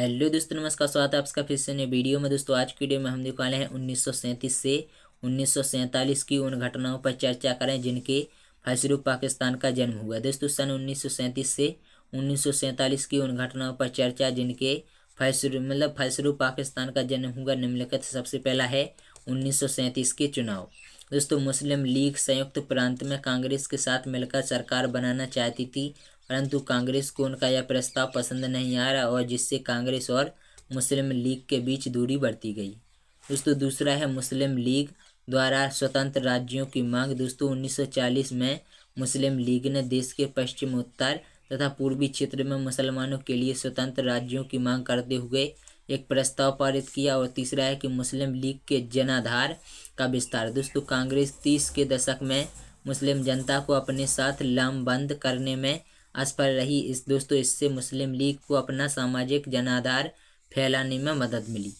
hello दोस्तों नमस्कार स्वागत है आपका फिर से नए वीडियो में दोस्तों आज की वीडियो में हम देखने वाले हैं उन्नीस से उन्नीस की उन घटनाओं पर चर्चा करें जिनके फलस्वरूप पाकिस्तान का जन्म हुआ दोस्तों सन उन्नीस से उन्नीस की उन घटनाओं पर चर्चा जिनके फलस्वरूप मतलब फलस्वरूप पाकिस्तान का जन्म हुआ निम्नलिखित सबसे पहला है उन्नीस के चुनाव दोस्तों मुस्लिम लीग संयुक्त प्रांत में कांग्रेस के साथ मिलकर सरकार बनाना चाहती थी परंतु कांग्रेस को उनका यह प्रस्ताव पसंद नहीं आ रहा और जिससे कांग्रेस और मुस्लिम लीग के बीच दूरी बढ़ती गई दोस्तों दूसरा है मुस्लिम लीग द्वारा स्वतंत्र राज्यों की मांग दोस्तों 1940 में मुस्लिम लीग ने देश के पश्चिम उत्तर तथा पूर्वी क्षेत्र में मुसलमानों के लिए स्वतंत्र राज्यों की मांग करते हुए एक प्रस्ताव पारित किया और तीसरा है कि मुस्लिम लीग के जनाधार का विस्तार दोस्तों कांग्रेस तीस के दशक में मुस्लिम जनता को अपने साथ लामबंद करने में असफल रही इस दोस्तों इससे मुस्लिम लीग को अपना सामाजिक जनाधार फैलाने में मदद मिली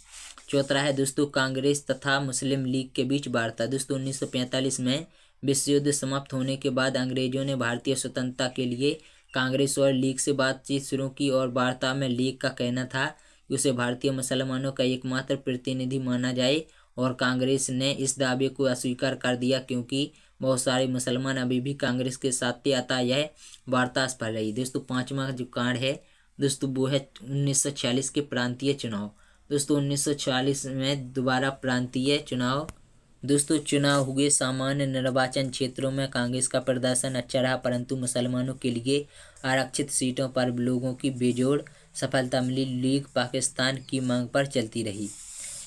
चौथा है दोस्तों कांग्रेस तथा मुस्लिम लीग के बीच वार्ता दोस्तों 1945 में विश्व युद्ध समाप्त होने के बाद अंग्रेजों ने भारतीय स्वतंत्रता के लिए कांग्रेस और लीग से बातचीत शुरू की और वार्ता में लीग का कहना था कि उसे भारतीय मुसलमानों का एकमात्र प्रतिनिधि माना जाए और कांग्रेस ने इस दावे को अस्वीकार कर दिया क्योंकि बहुत सारे मुसलमान अभी भी कांग्रेस के साथ आता यह वार्ता फैल रही दोस्तों पाँचवा जो कारण है दोस्तों वो है उन्नीस के प्रांतीय चुनाव दोस्तों उन्नीस में दोबारा प्रांतीय चुनाव दोस्तों चुनाव हुए सामान्य निर्वाचन क्षेत्रों में कांग्रेस का प्रदर्शन अच्छा रहा परंतु मुसलमानों के लिए आरक्षित सीटों पर लोगों की बेजोड़ सफलता मिली लीग पाकिस्तान की मांग पर चलती रही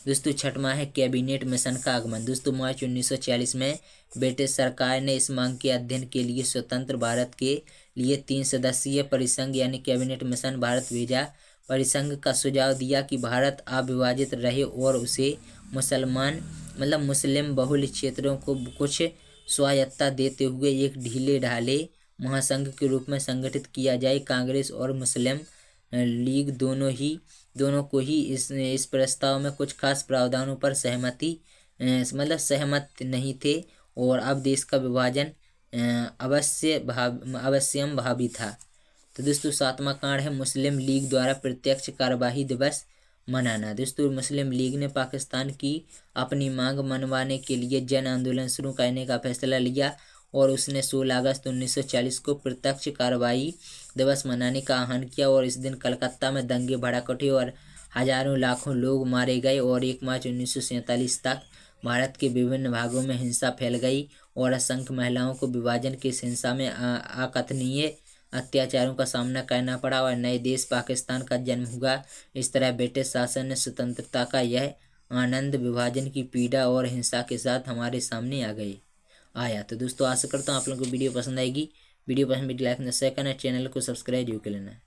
दोस्तों छठवा है कैबिनेट मिशन का आगमन दोस्तों मार्च 1940 में ब्रिटिश सरकार ने इस मांग के अध्ययन के लिए स्वतंत्र भारत के लिए तीन सदस्यीय परिसंघ यानी कैबिनेट मिशन भारत भेजा परिसंघ का सुझाव दिया कि भारत अविभाजित रहे और उसे मुसलमान मतलब मुस्लिम बहुल क्षेत्रों को कुछ स्वायत्ता देते हुए एक ढीले ढाले महासंघ के रूप में संगठित किया जाए कांग्रेस और मुस्लिम लीग दोनों ही दोनों को ही इस इस प्रस्ताव में कुछ खास प्रावधानों पर सहमति मतलब सहमत नहीं थे और अब देश का विभाजन अवश्य भाव अवश्यम भावी था तो दोस्तों सातवां कांड है मुस्लिम लीग द्वारा प्रत्यक्ष कार्यवाही दिवस मनाना दोस्तों मुस्लिम लीग ने पाकिस्तान की अपनी मांग मनवाने के लिए जन आंदोलन शुरू करने का फैसला लिया और उसने 16 अगस्त 1940 को प्रत्यक्ष कार्रवाई दिवस मनाने का आह्वान किया और इस दिन कलकत्ता में दंगे भड़ाकटे और हजारों लाखों लोग मारे गए और एक मार्च उन्नीस तक भारत के विभिन्न भागों में हिंसा फैल गई और असंख्य महिलाओं को विभाजन की हिंसा में अकथनीय अत्याचारों का सामना करना पड़ा और नए देश पाकिस्तान का जन्म हुआ इस तरह ब्रिटिश शासन ने स्वतंत्रता का यह आनंद विभाजन की पीड़ा और हिंसा के साथ हमारे सामने आ गई आया तो दोस्तों आशा करता हूँ आप लोगों को वीडियो पसंद आएगी वीडियो पसंद मेरी लाइफ में सेकंड है चैनल को सब्सक्राइब जरूर कर लेना